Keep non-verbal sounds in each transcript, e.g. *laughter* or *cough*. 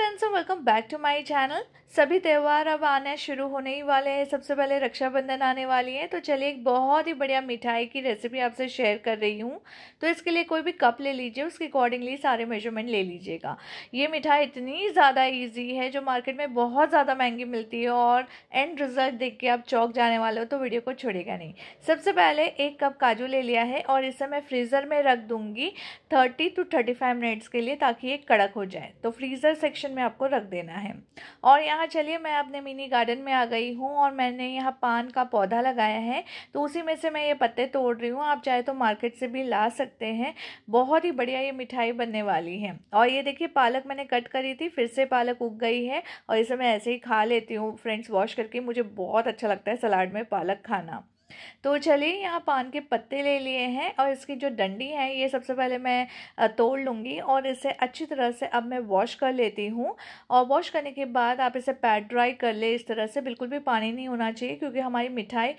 friends और welcome back to my channel सभी त्यौहार अब आने शुरू होने ही वाले हैं सबसे पहले रक्षाबंधन आने वाली है तो चलिए एक बहुत ही बढ़िया मिठाई की रेसिपी आपसे शेयर कर रही हूँ तो इसके लिए कोई भी कप ले लीजिए उसके अकॉर्डिंगली सारे मेजरमेंट ले लीजिएगा ये मिठाई इतनी ज़्यादा ईजी है जो मार्केट में बहुत ज़्यादा महंगी मिलती है और एंड रिजल्ट देख के आप चौक जाने वाले हो तो वीडियो को छोड़ेगा नहीं सबसे पहले एक कप काजू ले लिया है और इसे मैं फ्रीज़र में रख दूँगी थर्टी टू थर्टी मिनट्स के लिए ताकि ये कड़क हो जाए तो फ्रीज़र सेक्शन पोजीशन में आपको रख देना है और यहाँ चलिए मैं अपने मिनी गार्डन में आ गई हूँ और मैंने यहाँ पान का पौधा लगाया है तो उसी में से मैं ये पत्ते तोड़ रही हूँ आप चाहे तो मार्केट से भी ला सकते हैं बहुत ही बढ़िया ये मिठाई बनने वाली है और ये देखिए पालक मैंने कट करी थी फिर से पालक उग गई है और इसे मैं ऐसे ही खा लेती हूँ फ्रेंड्स वॉश करके मुझे बहुत अच्छा लगता है सलाड में पालक खाना तो चलिए यहाँ पान के पत्ते ले लिए हैं और इसकी जो डंडी है ये सबसे पहले मैं तोड़ लूँगी और इसे अच्छी तरह से अब मैं वॉश कर लेती हूँ और वॉश करने के बाद आप इसे पैड ड्राई कर ले इस तरह से बिल्कुल भी पानी नहीं होना चाहिए क्योंकि हमारी मिठाई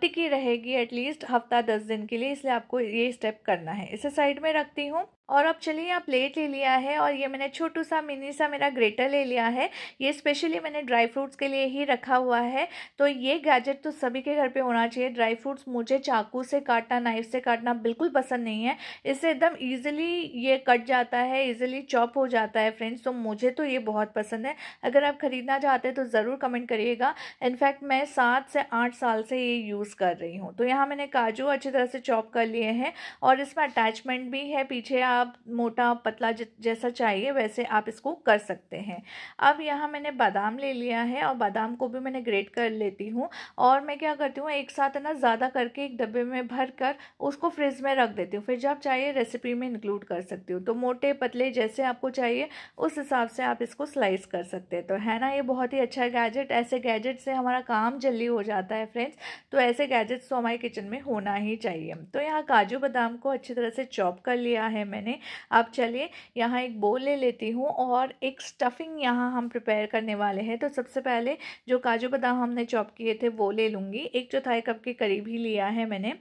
टिकी रहेगी एटलीस्ट हफ्ता दस दिन के लिए इसलिए आपको ये स्टेप करना है इसे साइड में रखती हूँ और अब चलिए यहाँ प्लेट ले लिया है और ये मैंने छोटू सा मिनी सा मेरा ग्रेटर ले लिया है ये स्पेशली मैंने ड्राई फ्रूट्स के लिए ही रखा हुआ है तो ये गैजेट तो सभी के घर पे होना चाहिए ड्राई फ्रूट्स मुझे चाकू से काटना नाइफ से काटना बिल्कुल पसंद नहीं है इससे एकदम ईजिली ये कट जाता है ईजिली चॉप हो जाता है फ्रेंड्स तो मुझे तो ये बहुत पसंद है अगर आप ख़रीदना चाहते हैं तो ज़रूर कमेंट करिएगा इनफैक्ट मैं सात से आठ साल से ये यूज़ कर रही हूँ तो यहाँ मैंने काजू अच्छी तरह से चॉप कर लिए हैं और इसमें अटैचमेंट भी है पीछे आप आप मोटा पतला जैसा चाहिए वैसे आप इसको कर सकते हैं अब यहाँ मैंने बादाम ले लिया है और बादाम को भी मैंने ग्रेट कर लेती हूँ और मैं क्या करती हूँ एक साथ है ना ज़्यादा करके एक डब्बे में भर कर उसको फ्रिज में रख देती हूँ फिर जब चाहिए रेसिपी में इंक्लूड कर सकती हूँ तो मोटे पतले जैसे आपको चाहिए उस हिसाब से आप इसको स्लाइस कर सकते हैं तो है ना ये बहुत ही अच्छा गैजेट ऐसे गैजेट से हमारा काम जल्दी हो जाता है फ्रेंड्स तो ऐसे गैजेट्स तो हमारे किचन में होना ही चाहिए तो यहाँ काजू बादाम को अच्छी तरह से चॉप कर लिया है मैंने मैंने अब चलिए यहाँ एक बोल ले लेती हूँ और एक स्टफिंग यहाँ हम प्रिपेयर करने वाले हैं तो सबसे पहले जो काजू बादाम हमने चॉप किए थे वो ले लूँगी एक चौथाई कप के करीब ही लिया है मैंने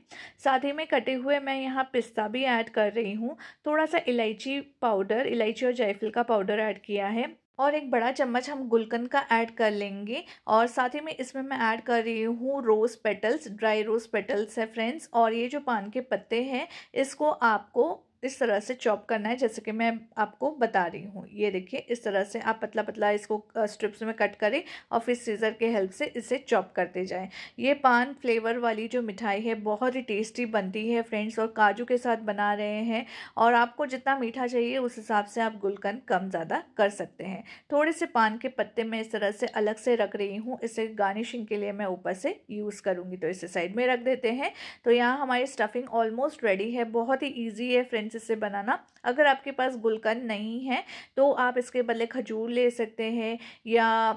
साथ ही में कटे हुए मैं यहाँ पिस्ता भी ऐड कर रही हूँ थोड़ा सा इलायची पाउडर इलायची और जायफल का पाउडर ऐड किया है और एक बड़ा चम्मच हम गुलकंद का ऐड कर लेंगे और साथ ही में इसमें मैं ऐड कर रही हूँ rose petals dry rose petals है फ्रेंड्स और ये जो पान के पत्ते हैं इसको आपको इस तरह से चॉप करना है जैसे कि मैं आपको बता रही हूँ ये देखिए इस तरह से आप पतला पतला इसको स्ट्रिप्स में कट करें और फिर सीज़र के हेल्प से इसे चॉप करते जाएं ये पान फ्लेवर वाली जो मिठाई है बहुत ही टेस्टी बनती है फ्रेंड्स और काजू के साथ बना रहे हैं और आपको जितना मीठा चाहिए उस हिसाब से आप गुलकन कम ज़्यादा कर सकते हैं थोड़े से पान के पत्ते मैं इस तरह से अलग से रख रही हूँ इसे गार्निशिंग के लिए मैं ऊपर से यूज़ करूँगी तो इसे साइड में रख देते हैं तो यहाँ हमारी स्टफिंग ऑलमोस्ट रेडी है बहुत ही ईजी है फ्रेंड्स एसेंस से बनाना अगर आपके पास गुलकंद नहीं है तो आप इसके बदले खजूर ले सकते हैं या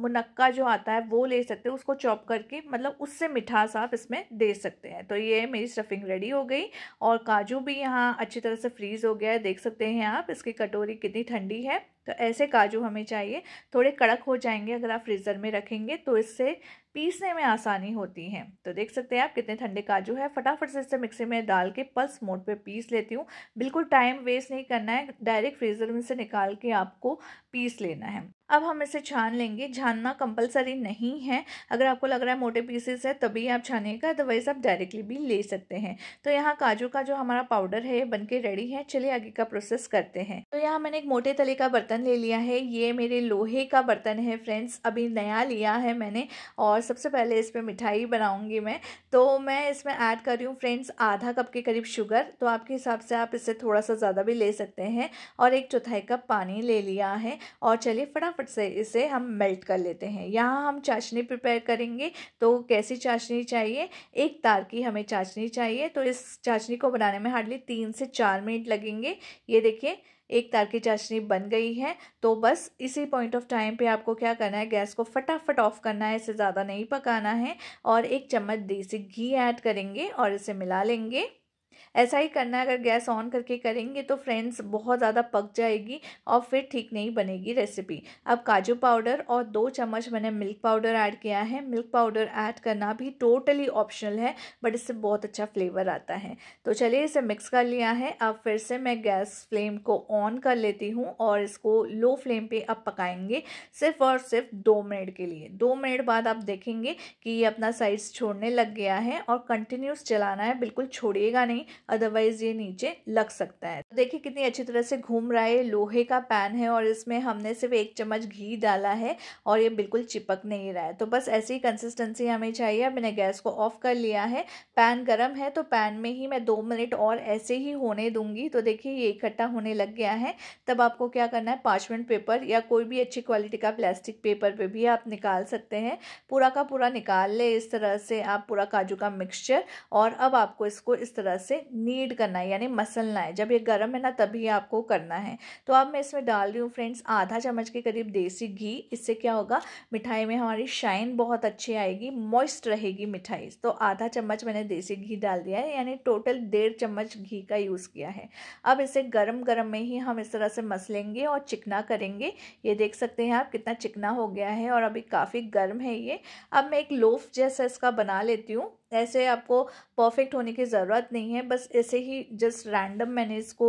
मुनक्का जो आता है वो ले सकते हैं उसको चॉप करके मतलब उससे मिठास आप इसमें दे सकते हैं तो ये मेरी स्टफिंग रेडी हो गई और काजू भी यहाँ अच्छी तरह से फ्रीज़ हो गया है देख सकते हैं आप इसकी कटोरी कितनी ठंडी है तो ऐसे काजू हमें चाहिए थोड़े कड़क हो जाएंगे अगर आप फ्रीज़र में रखेंगे तो इससे पीसने में आसानी होती है तो देख सकते हैं आप कितने ठंडे काजू है फटाफट से इसे मिक्सी में डाल के पल्स मोड पे पीस लेती हूँ बिल्कुल टाइम वेस्ट नहीं करना है डायरेक्ट फ्रीज़र में से निकाल के आपको पीस लेना है अब हम इसे छान लेंगे छानना कंपलसरी नहीं है अगर आपको लग रहा है मोटे पीसेस है तभी आप छानेगा अदरवाइज़ आप डायरेक्टली भी ले सकते हैं तो यहाँ काजू का जो हमारा पाउडर है ये बन के रेडी है चलिए आगे का प्रोसेस करते हैं तो यहाँ मैंने एक मोटे तले का बर्तन ले लिया है ये मेरे लोहे का बर्तन है फ्रेंड्स अभी नया लिया है मैंने और सबसे पहले इस पर मिठाई बनाऊँगी मैं तो मैं इसमें ऐड कर रही हूँ फ्रेंड्स आधा कप के करीब शुगर तो आपके हिसाब से आप इससे थोड़ा सा ज़्यादा भी ले सकते हैं और एक चौथाई कप पानी ले लिया है और चलिए फटाफट फटाफट से इसे हम मेल्ट कर लेते हैं यहाँ हम चाशनी प्रिपेयर करेंगे तो कैसी चाशनी चाहिए एक तार की हमें चाशनी चाहिए तो इस चाशनी को बनाने में हार्डली तीन से चार मिनट लगेंगे ये देखिए एक तार की चाशनी बन गई है तो बस इसी पॉइंट ऑफ टाइम पे आपको क्या करना है गैस को फटाफट ऑफ करना है इसे ज़्यादा नहीं पकाना है और एक चम्मच देसी घी ऐड करेंगे और इसे मिला लेंगे ऐसा ही करना अगर गैस ऑन करके करेंगे तो फ्रेंड्स बहुत ज़्यादा पक जाएगी और फिर ठीक नहीं बनेगी रेसिपी अब काजू पाउडर और दो चम्मच मैंने मिल्क पाउडर ऐड किया है मिल्क पाउडर ऐड करना भी टोटली ऑप्शनल है बट इससे बहुत अच्छा फ्लेवर आता है तो चलिए इसे मिक्स कर लिया है अब फिर से मैं गैस फ्लेम को ऑन कर लेती हूँ और इसको लो फ्लेम पर अब पकाएंगे सिर्फ और सिर्फ दो मिनट के लिए दो मिनट बाद आप देखेंगे कि ये अपना साइज छोड़ने लग गया है और कंटिन्यूस चलाना है बिल्कुल छोड़िएगा नहीं नहीं अदरवाइज ये नीचे लग सकता है तो देखिए कितनी अच्छी तरह से घूम रहा है लोहे का पैन है और इसमें हमने सिर्फ एक चम्मच घी डाला है और ये बिल्कुल चिपक नहीं रहा है तो बस ऐसी कंसिस्टेंसी हमें चाहिए मैंने गैस को ऑफ कर लिया है पैन गर्म है तो पैन में ही मैं दो मिनट और ऐसे ही होने दूंगी तो देखिए ये इकट्ठा होने लग गया है तब आपको क्या करना है पार्चमेंट पेपर या कोई भी अच्छी क्वालिटी का प्लास्टिक पेपर पे भी आप निकाल सकते हैं पूरा का पूरा निकाल ले इस तरह से आप पूरा काजू का मिक्सचर और अब आपको इसको इस तरह से उसे नीड करना है यानी मसलना है जब ये गर्म है ना तभी आपको करना है तो अब मैं इसमें डाल रही हूँ फ्रेंड्स आधा चम्मच के करीब देसी घी इससे क्या होगा मिठाई में हमारी शाइन बहुत अच्छी आएगी मॉइस्ट रहेगी मिठाई तो आधा चम्मच मैंने देसी घी डाल दिया है यानी टोटल डेढ़ चम्मच घी का यूज़ किया है अब इसे गर्म गर्म में ही हम इस तरह से मसलेंगे और चिकना करेंगे ये देख सकते हैं आप कितना चिकना हो गया है और अभी काफ़ी गर्म है ये अब मैं एक लोफ जैसा इसका बना लेती हूँ ऐसे आपको परफेक्ट होने की ज़रूरत नहीं है बस ऐसे ही जस्ट रैंडम मैंने इसको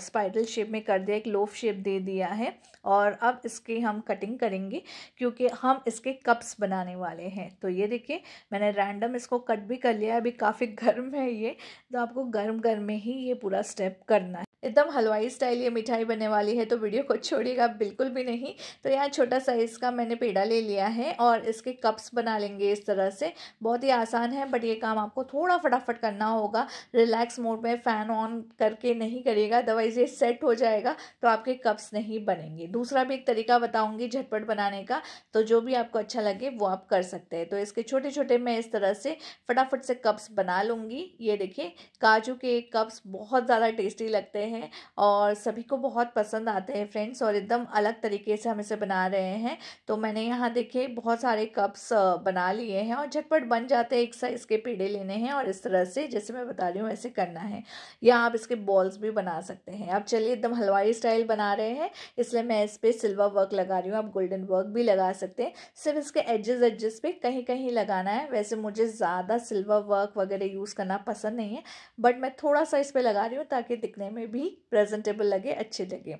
स्पाइडल शेप में कर दिया एक लोफ शेप दे दिया है और अब इसकी हम कटिंग करेंगे क्योंकि हम इसके कप्स बनाने वाले हैं तो ये देखिए मैंने रैंडम इसको कट भी कर लिया है अभी काफ़ी *laughs* गर्म है ये तो आपको गर्म गर्म में ही ये पूरा स्टेप करना है एकदम हलवाई स्टाइल ये मिठाई बनने वाली है तो वीडियो को छोड़िएगा बिल्कुल भी नहीं तो यहाँ छोटा साइज़ का मैंने पेड़ा ले लिया है और इसके कप्स बना लेंगे इस तरह से बहुत ही आसान है बट फटाफट ये काम आपको थोड़ा फटाफट करना होगा रिलैक्स मोड में फ़ैन ऑन करके नहीं करिएगा अदरवाइज़ ये सेट हो जाएगा तो आपके कप्स नहीं बनेंगे दूसरा भी एक तरीका बताऊँगी झटपट बनाने का तो जो भी आपको अच्छा लगे वो आप कर सकते हैं तो इसके छोटे छोटे मैं इस तरह से फटाफट से कप्स बना लूँगी ये देखिए काजू के कप्स बहुत ज़्यादा टेस्टी लगते हैं और सभी को बहुत पसंद आते हैं फ्रेंड्स और एकदम अलग तरीके से हम इसे बना रहे हैं तो मैंने यहाँ देखे बहुत सारे कप्स बना लिए हैं और झटपट बन जाते हैं एक साइज़ इसके पेड़े लेने हैं और इस तरह से जैसे मैं बता रही हूँ वैसे करना है या आप इसके बॉल्स भी बना सकते हैं आप चलिए एकदम हलवाई स्टाइल बना रहे हैं इसलिए मैं इस पर सिल्वर वर्क लगा रही हूँ आप गोल्डन वर्क भी लगा सकते हैं सिर्फ इसके एजेस एजेस पे कहीं कहीं लगाना है वैसे मुझे ज़्यादा सिल्वर वर्क वगैरह यूज़ करना पसंद नहीं है बट मैं थोड़ा सा इस पर लगा रही हूँ ताकि दिखने में भी प्रेजेंटेबल लगे अच्छे लगे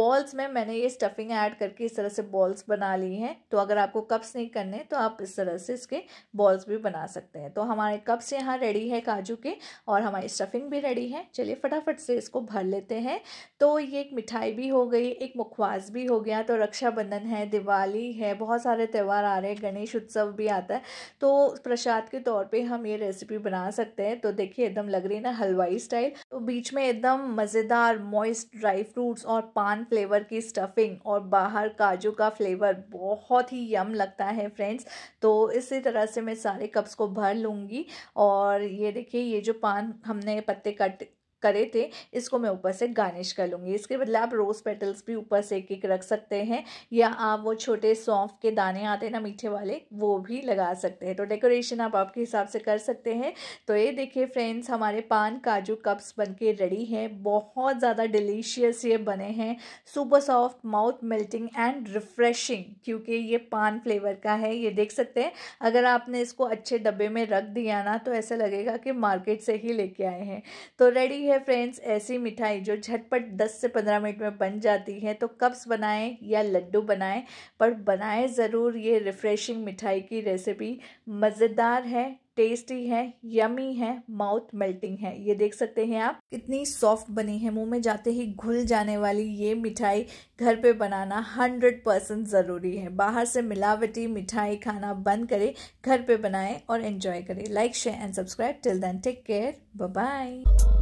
बॉल्स में मैंने ये स्टफिंग ऐड करके इस तरह से बॉल्स बना ली हैं तो अगर आपको कप्स नहीं करने तो आप इस तरह से इसके बॉल्स भी बना सकते हैं तो हमारे कप से यहाँ रेडी है काजू के और हमारी स्टफिंग भी रेडी है चलिए फटाफट से इसको भर लेते हैं तो ये एक मिठाई भी हो गई एक मुखवास भी हो गया तो रक्षाबंधन है दिवाली है बहुत सारे त्यौहार आ रहे हैं गणेश उत्सव भी आता है तो प्रसाद के तौर पर हम ये रेसिपी बना सकते हैं तो देखिए एकदम लग रही है ना हलवाई स्टाइल तो बीच में एकदम मज़ेदार मॉइस्ट ड्राई फ्रूट्स और पान फ्लेवर की स्टफिंग और बाहर काजू का फ्लेवर बहुत ही यम लगता है फ्रेंड्स तो इसी तरह से मैं सारे कप्स को भर लूँगी और ये देखिए ये जो पान हमने पत्ते कट करे थे इसको मैं ऊपर से गार्निश कर लूँगी इसके बदले आप रोज़ पेटल्स भी ऊपर से एक एक रख सकते हैं या आप वो छोटे सौंफ के दाने आते हैं ना मीठे वाले वो भी लगा सकते हैं तो डेकोरेशन आप आपके हिसाब से कर सकते हैं तो ये देखिए फ्रेंड्स हमारे पान काजू कप्स बन के रेडी हैं बहुत ज़्यादा डिलीशियस ये बने हैं super soft mouth melting and refreshing क्योंकि ये पान फ्लेवर का है ये देख सकते हैं अगर आपने इसको अच्छे डब्बे में रख दिया ना तो ऐसा लगेगा कि मार्केट से ही लेके आए हैं तो रेडी है है फ्रेंड्स ऐसी मिठाई जो झटपट 10 से 15 मिनट में बन जाती है तो कप्स बनाएं या लड्डू बनाएं पर बनाएं ज़रूर ये रिफ़्रेशिंग मिठाई की रेसिपी मज़ेदार है टेस्टी है यमी है माउथ मेल्टिंग है ये देख सकते हैं आप कितनी सॉफ्ट बनी है मुंह में जाते ही घुल जाने वाली ये मिठाई घर पे बनाना हंड्रेड परसेंट ज़रूरी है बाहर से मिलावटी मिठाई खाना बंद करें घर पे बनाएं और एंजॉय करें like share and subscribe till then take care bye